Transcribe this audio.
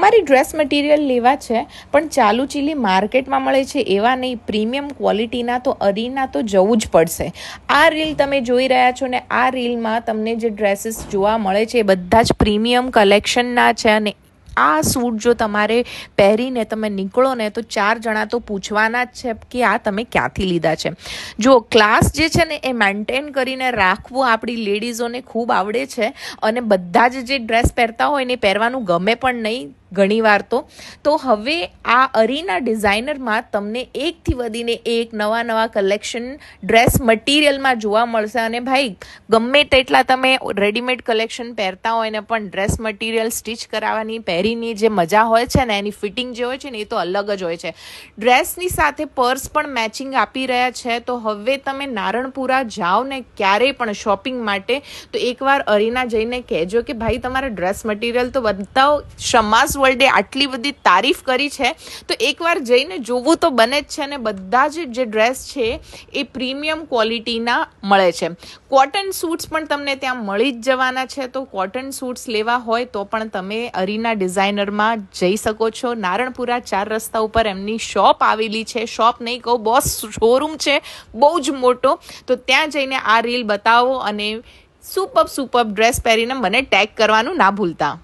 તમારી dress material લેવા છે પણ ચાલુ ચીલી માર્કેટમાં મળે છે એવા નહીં પ્રીમિયમ ક્વોલિટીના તો અરીના તો જવું જ પડશે આ રીલ તમે જોઈ રહ્યા છો ને આ રીલમાં તમને જે ડ્રેસીસ જોવા મળે છે એ બધા જ પ્રીમિયમ કલેક્શનના છે અને આ સૂટ જો તમારે પહેરીને તમે નીકળો ને તો ચાર જણા તો પૂછવાના જ છે કે આ તમે ક્યાંથી લીધા છે જો ક્લાસ જે છે ને એ મેન્ટેન કરીને રાખવું આપણી લેડીઝોને ખૂબ આવડે છે અને બધા જ જે ડ્રેસ પહેરતા હોય ને પહેરવાનું ગમે પણ નહીં ઘણીવાર તો તો હવે આ અરીના ડિઝાઇનરમાં તમને એકથી વધીને એક નવા નવા કલેક્શન ડ્રેસ મટીરિયલમાં જોવા મળશે અને ભાઈ ગમે તેટલા તમે રેડીમેડ કલેક્શન પહેરતા હોય ને પણ ડ્રેસ મટીરિયલ સ્ટિચ કરાવવાની પહેરીની જે મજા હોય છે ને એની ફિટિંગ જે હોય છે ને એ તો અલગ જ હોય છે ડ્રેસની સાથે પર્સ પણ મેચિંગ આપી રહ્યા છે તો હવે તમે નારણપુરા જાઓ ને ક્યારેય પણ શોપિંગ માટે તો એકવાર અરીના જઈને કહેજો કે ભાઈ તમારા ડ્રેસ મટીરિયલ તો બતાવો ક્ષમાસ વર્લ્ડે આટલી બધી તારીફ કરી છે તો એકવાર જઈને જોવું તો બને જ છે અને બધા જ જે ડ્રેસ છે એ પ્રીમિયમ ક્વોલિટીના મળે છે કોટન સૂટ્સ પણ તમને ત્યાં મળી જ જવાના છે તો કોટન સૂટ્સ લેવા હોય તો પણ તમે અરીના ડિઝાઇનરમાં જઈ શકો છો નારણપુરા ચાર રસ્તા ઉપર એમની શોપ આવેલી છે શોપ નહીં કહું બોસ શોરૂમ છે બહુ જ મોટો તો ત્યાં જઈને આ રીલ બતાવો અને સુપબ સુપબ ડ્રેસ પહેરીને મને ટેગ કરવાનું ના ભૂલતા